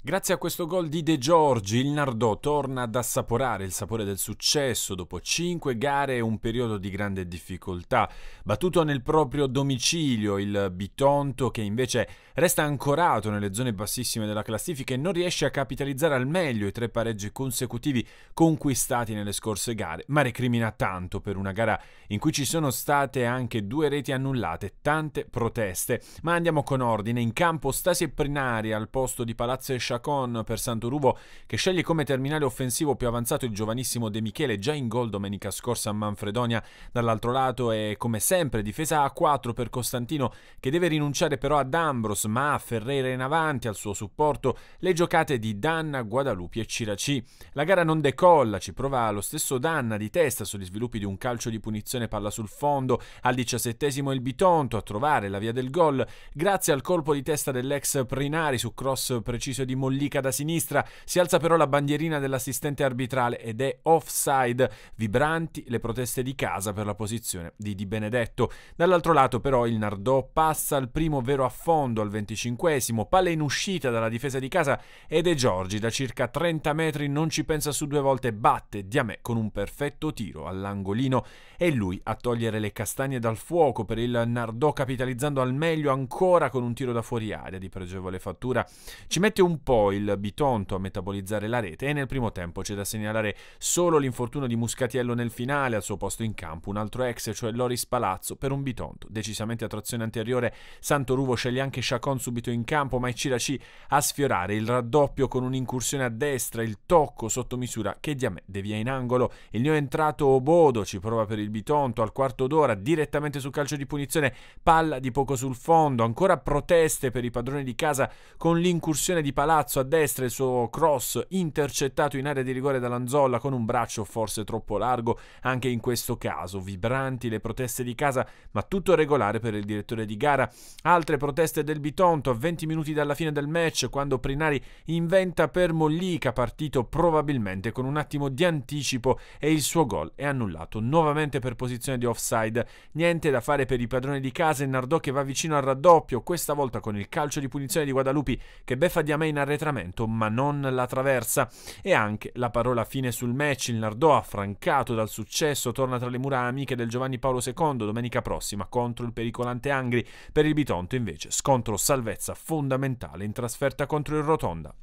Grazie a questo gol di De Giorgi, il Nardò torna ad assaporare il sapore del successo dopo 5 gare e un periodo di grande difficoltà. Battuto nel proprio domicilio, il Bitonto, che invece resta ancorato nelle zone bassissime della classifica e non riesce a capitalizzare al meglio i tre pareggi consecutivi conquistati nelle scorse gare, ma recrimina tanto per una gara in cui ci sono state anche due reti annullate, tante proteste. Ma andiamo con ordine, in campo Stasi e Prinari al posto di Palazzo e Chacon per Santoruvo, che sceglie come terminale offensivo più avanzato il giovanissimo De Michele, già in gol domenica scorsa a Manfredonia. Dall'altro lato è come sempre difesa a 4 per Costantino, che deve rinunciare però ad Ambros, ma a Ferreira in avanti, al suo supporto, le giocate di Danna, Guadalupi e Ciraci. La gara non decolla, ci prova lo stesso Danna di testa sugli sviluppi di un calcio di punizione palla sul fondo, al diciassettesimo il Bitonto a trovare la via del gol, grazie al colpo di testa dell'ex Prinari su cross preciso di mollica da sinistra, si alza però la bandierina dell'assistente arbitrale ed è offside, vibranti le proteste di casa per la posizione di Di Benedetto. Dall'altro lato però il Nardò passa al primo vero affondo al 25esimo, palla in uscita dalla difesa di casa ed è Giorgi da circa 30 metri non ci pensa su due volte, batte Diamè con un perfetto tiro all'angolino È lui a togliere le castagne dal fuoco per il Nardò capitalizzando al meglio ancora con un tiro da fuori aria di pregevole fattura. Ci mette un po' il Bitonto a metabolizzare la rete e nel primo tempo c'è da segnalare solo l'infortunio di Muscatiello nel finale al suo posto in campo, un altro ex, cioè Loris Palazzo, per un Bitonto, decisamente a trazione anteriore, Santoruvo sceglie anche Chacon subito in campo, ma è Ciraci a sfiorare il raddoppio con un'incursione a destra, il tocco sotto misura che Diamè devia in angolo, il neo entrato Obodo ci prova per il Bitonto al quarto d'ora, direttamente sul calcio di punizione, palla di poco sul fondo, ancora proteste per i padroni di casa con l'incursione di Palazzo, palazzo a destra il suo cross intercettato in area di rigore dall'Anzolla con un braccio forse troppo largo, anche in questo caso vibranti le proteste di casa, ma tutto regolare per il direttore di gara. Altre proteste del Bitonto a 20 minuti dalla fine del match quando Prinari inventa per Mollica, partito probabilmente con un attimo di anticipo e il suo gol è annullato nuovamente per posizione di offside. Niente da fare per i padroni di casa, il Nardò che va vicino al raddoppio, questa volta con il calcio di punizione di Guadalupi che beffa di Amein a arretramento ma non la traversa. E anche la parola fine sul match, il Nardò affrancato dal successo torna tra le mura amiche del Giovanni Paolo II domenica prossima contro il pericolante Angri. Per il Bitonto invece scontro salvezza fondamentale in trasferta contro il Rotonda.